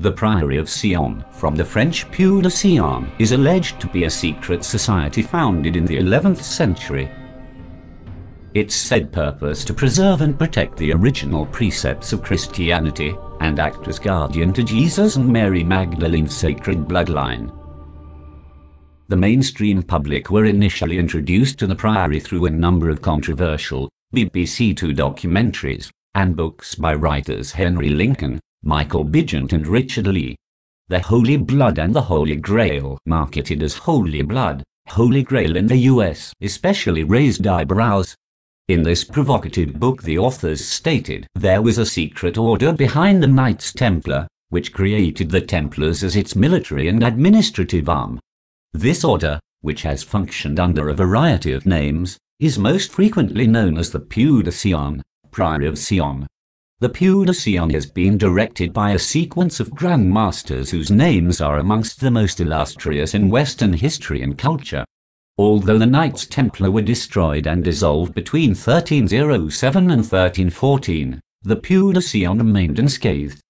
The Priory of Sion, from the French Puy de Sion, is alleged to be a secret society founded in the 11th century. Its said purpose to preserve and protect the original precepts of Christianity, and act as guardian to Jesus and Mary Magdalene's sacred bloodline. The mainstream public were initially introduced to the Priory through a number of controversial BBC Two documentaries and books by writers Henry Lincoln Michael Bidgent and Richard Lee. The Holy Blood and the Holy Grail, marketed as Holy Blood, Holy Grail in the US, especially raised eyebrows. In this provocative book, the authors stated there was a secret order behind the Knights Templar, which created the Templars as its military and administrative arm. This order, which has functioned under a variety of names, is most frequently known as the Pew de Sion, Prior of Sion, the Pudicion is being directed by a sequence of grandmasters whose names are amongst the most illustrious in Western history and culture. Although the Knights Templar were destroyed and dissolved between 1307 and 1314, the Pudicion remained unscathed.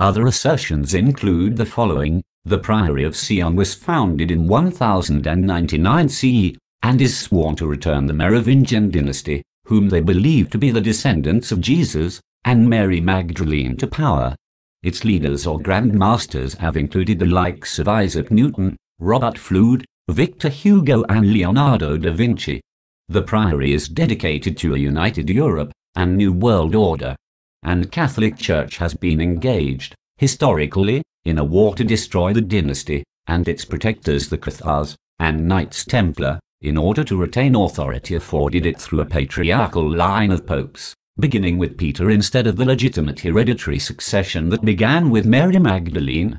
Other assertions include the following. The Priory of Sion was founded in 1099 CE, and is sworn to return the Merovingian dynasty, whom they believe to be the descendants of Jesus, and Mary Magdalene to power. Its leaders or grandmasters have included the likes of Isaac Newton, Robert Flood, Victor Hugo and Leonardo da Vinci. The priory is dedicated to a united Europe and New World Order, and Catholic Church has been engaged, historically, in a war to destroy the dynasty and its protectors the Cathars and Knights Templar, in order to retain authority afforded it through a patriarchal line of popes beginning with Peter instead of the legitimate hereditary succession that began with Mary Magdalene.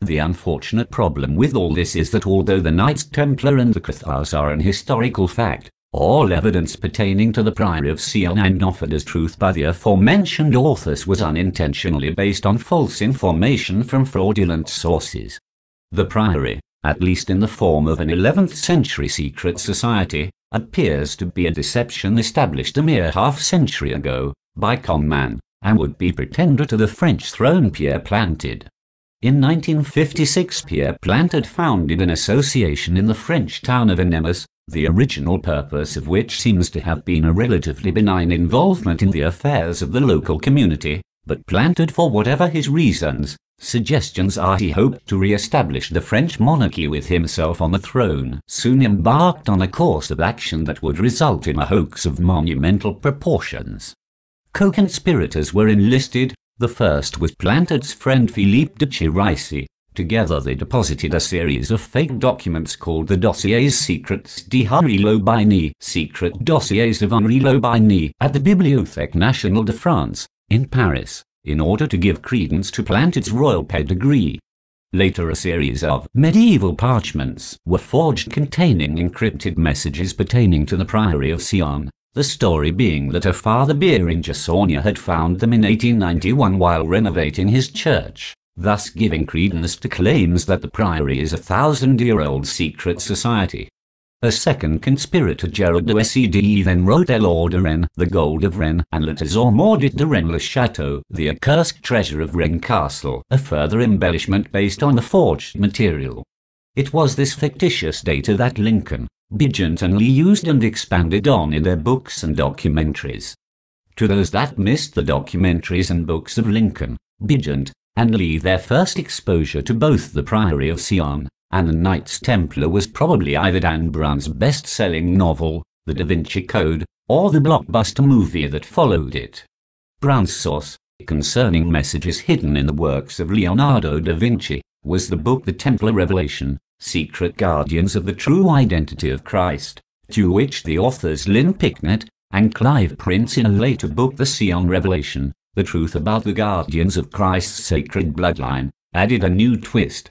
The unfortunate problem with all this is that although the Knights Templar and the Cathars are an historical fact, all evidence pertaining to the Priory of Sion and offered as truth by the aforementioned authors was unintentionally based on false information from fraudulent sources. The Priory, at least in the form of an 11th century secret society, appears to be a deception established a mere half-century ago by man and would-be pretender to the French throne Pierre Planted. In 1956 Pierre Planted founded an association in the French town of Enemus, the original purpose of which seems to have been a relatively benign involvement in the affairs of the local community, but Planted for whatever his reasons, Suggestions are he hoped to re-establish the French monarchy with himself on the throne, soon embarked on a course of action that would result in a hoax of monumental proportions. Co-conspirators were enlisted, the first was Plantard's friend Philippe de Chirici. Together they deposited a series of fake documents called the Dossiers Secrets de Henri Lobigny, Secret Dossiers of Henri Lobigny, at the Bibliothèque Nationale de France, in Paris in order to give credence to plant its royal pedigree. Later a series of medieval parchments were forged containing encrypted messages pertaining to the Priory of Sion, the story being that a father Beringer Saunier had found them in 1891 while renovating his church, thus giving credence to claims that the Priory is a thousand-year-old secret society. A second conspirator Gerard de Sede then wrote El Order Ren, the gold of Ren, and let more mordit de Ren le Chateau, the accursed treasure of Ren Castle, a further embellishment based on the forged material. It was this fictitious data that Lincoln, Bigent and Lee used and expanded on in their books and documentaries. To those that missed the documentaries and books of Lincoln, Bigent, and Lee their first exposure to both the Priory of Sion and the Knight's Templar was probably either Dan Brown's best-selling novel, The Da Vinci Code, or the blockbuster movie that followed it. Brown's source, concerning messages hidden in the works of Leonardo da Vinci, was the book The Templar Revelation, Secret Guardians of the True Identity of Christ, to which the authors Lynn Picknett and Clive Prince in a later book The Sion Revelation, The Truth About the Guardians of Christ's Sacred Bloodline, added a new twist.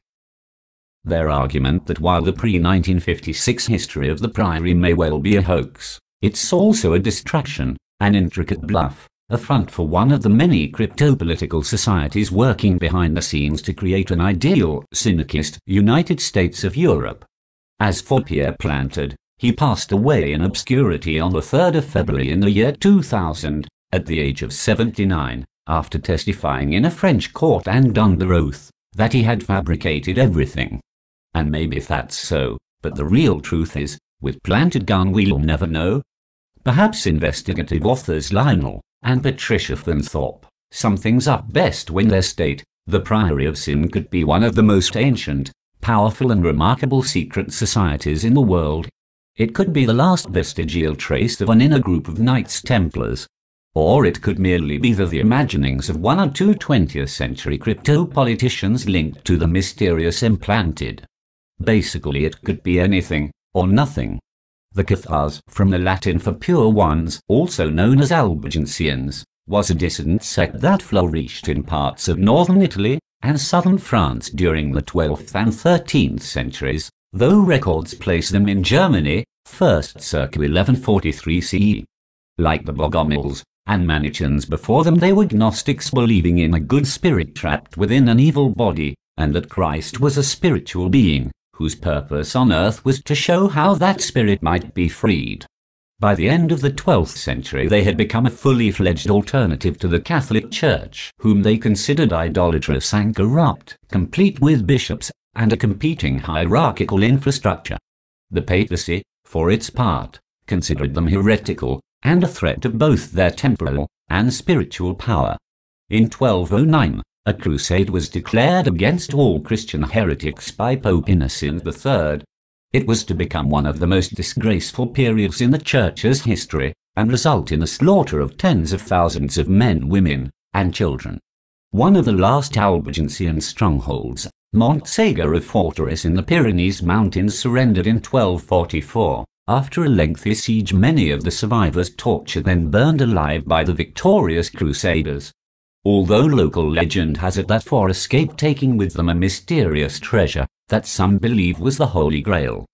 Their argument that while the pre-1956 history of the Priory may well be a hoax, it's also a distraction, an intricate bluff, a front for one of the many crypto-political societies working behind the scenes to create an ideal, syndicist United States of Europe. As for Pierre Planted, he passed away in obscurity on the 3rd of February in the year 2000, at the age of 79, after testifying in a French court and under oath that he had fabricated everything. And maybe that's so, but the real truth is, with Planted Gun we'll never know. Perhaps investigative authors Lionel and Patricia sum things up best when they state, the Priory of Sin could be one of the most ancient, powerful and remarkable secret societies in the world. It could be the last vestigial trace of an inner group of Knights Templars. Or it could merely be the, the imaginings of one or two 20th century crypto politicians linked to the mysterious implanted. Basically, it could be anything, or nothing. The Cathars, from the Latin for pure ones, also known as Albigensians, was a dissident sect that flourished in parts of northern Italy and southern France during the 12th and 13th centuries, though records place them in Germany, first circa 1143 CE. Like the Bogomils and Manichans before them, they were Gnostics believing in a good spirit trapped within an evil body, and that Christ was a spiritual being whose purpose on earth was to show how that spirit might be freed. By the end of the 12th century, they had become a fully fledged alternative to the Catholic Church, whom they considered idolatrous and corrupt, complete with bishops and a competing hierarchical infrastructure. The papacy, for its part, considered them heretical and a threat to both their temporal and spiritual power. In 1209, a crusade was declared against all Christian heretics by Pope Innocent III. It was to become one of the most disgraceful periods in the Church's history, and result in the slaughter of tens of thousands of men, women, and children. One of the last Albigensian strongholds, Montsegur a fortress in the Pyrenees Mountains surrendered in 1244. After a lengthy siege many of the survivors tortured then burned alive by the victorious crusaders although local legend has it that four escaped taking with them a mysterious treasure that some believe was the Holy Grail.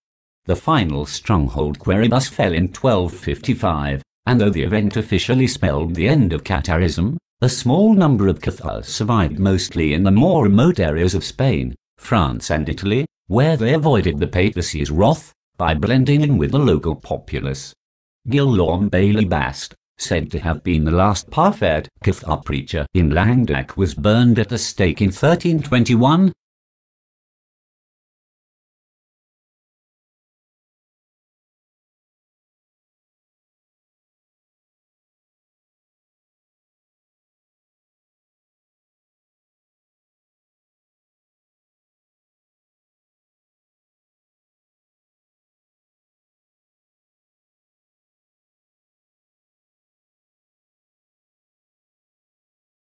The final stronghold Queribus fell in 1255, and though the event officially spelled the end of Catharism, a small number of Cathars survived mostly in the more remote areas of Spain, France and Italy, where they avoided the papacy's wrath by blending in with the local populace. Guillaume Bailey Bast, said to have been the last Parfed Kithar preacher in Landak was burned at the stake in 1321,